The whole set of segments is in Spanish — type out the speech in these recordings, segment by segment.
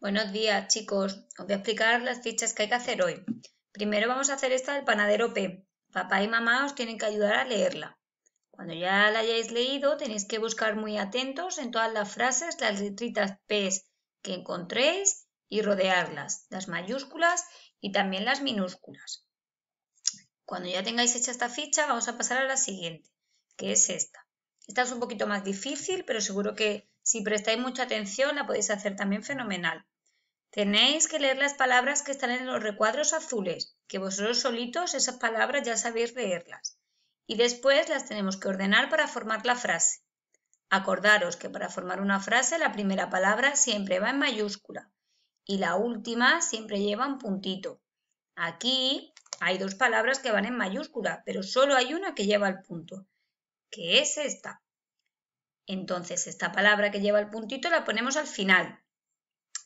Buenos días, chicos. Os voy a explicar las fichas que hay que hacer hoy. Primero vamos a hacer esta del panadero P. Papá y mamá os tienen que ayudar a leerla. Cuando ya la hayáis leído, tenéis que buscar muy atentos en todas las frases las letritas P que encontréis y rodearlas, las mayúsculas y también las minúsculas. Cuando ya tengáis hecha esta ficha, vamos a pasar a la siguiente, que es esta. Esta es un poquito más difícil, pero seguro que si prestáis mucha atención, la podéis hacer también fenomenal. Tenéis que leer las palabras que están en los recuadros azules, que vosotros solitos esas palabras ya sabéis leerlas. Y después las tenemos que ordenar para formar la frase. Acordaros que para formar una frase la primera palabra siempre va en mayúscula y la última siempre lleva un puntito. Aquí hay dos palabras que van en mayúscula, pero solo hay una que lleva el punto, que es esta. Entonces, esta palabra que lleva el puntito la ponemos al final.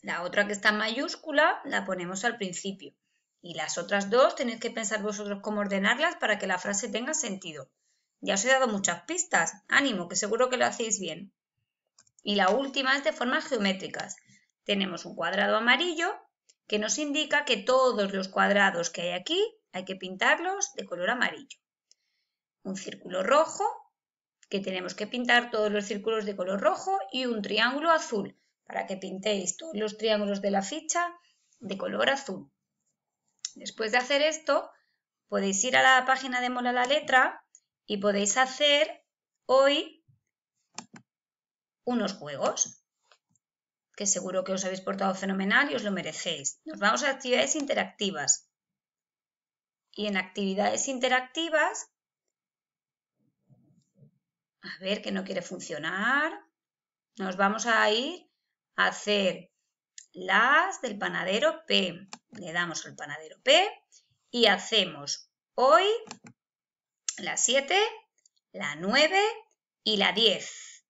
La otra que está en mayúscula la ponemos al principio. Y las otras dos tenéis que pensar vosotros cómo ordenarlas para que la frase tenga sentido. Ya os he dado muchas pistas. Ánimo, que seguro que lo hacéis bien. Y la última es de formas geométricas. Tenemos un cuadrado amarillo que nos indica que todos los cuadrados que hay aquí hay que pintarlos de color amarillo. Un círculo rojo que tenemos que pintar todos los círculos de color rojo y un triángulo azul para que pintéis todos los triángulos de la ficha de color azul. Después de hacer esto, podéis ir a la página de Mola la Letra y podéis hacer hoy unos juegos que seguro que os habéis portado fenomenal y os lo merecéis. Nos vamos a actividades interactivas. Y en actividades interactivas a ver, que no quiere funcionar. Nos vamos a ir a hacer las del panadero P. Le damos el panadero P y hacemos hoy la 7, la 9 y la 10.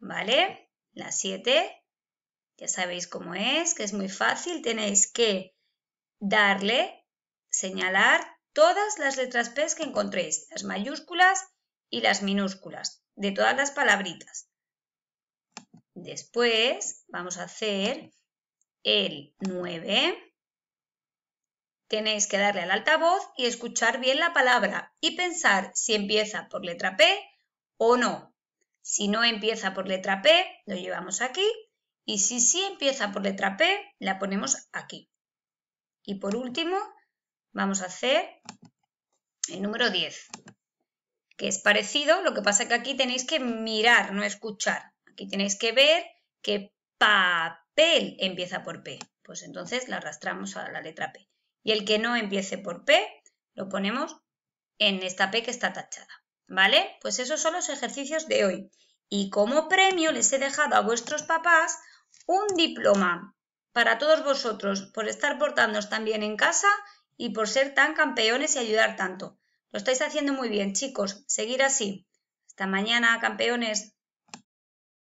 ¿Vale? La 7, ya sabéis cómo es, que es muy fácil. Tenéis que darle, señalar todas las letras P que encontréis, las mayúsculas, y las minúsculas de todas las palabritas. Después vamos a hacer el 9. Tenéis que darle al altavoz y escuchar bien la palabra y pensar si empieza por letra P o no. Si no empieza por letra P, lo llevamos aquí. Y si sí empieza por letra P, la ponemos aquí. Y por último, vamos a hacer el número 10 que es parecido, lo que pasa que aquí tenéis que mirar, no escuchar. Aquí tenéis que ver que papel empieza por P. Pues entonces la arrastramos a la letra P. Y el que no empiece por P, lo ponemos en esta P que está tachada. ¿Vale? Pues esos son los ejercicios de hoy. Y como premio les he dejado a vuestros papás un diploma para todos vosotros por estar portándoos tan bien en casa y por ser tan campeones y ayudar tanto. Lo estáis haciendo muy bien, chicos. Seguir así. Hasta mañana, campeones.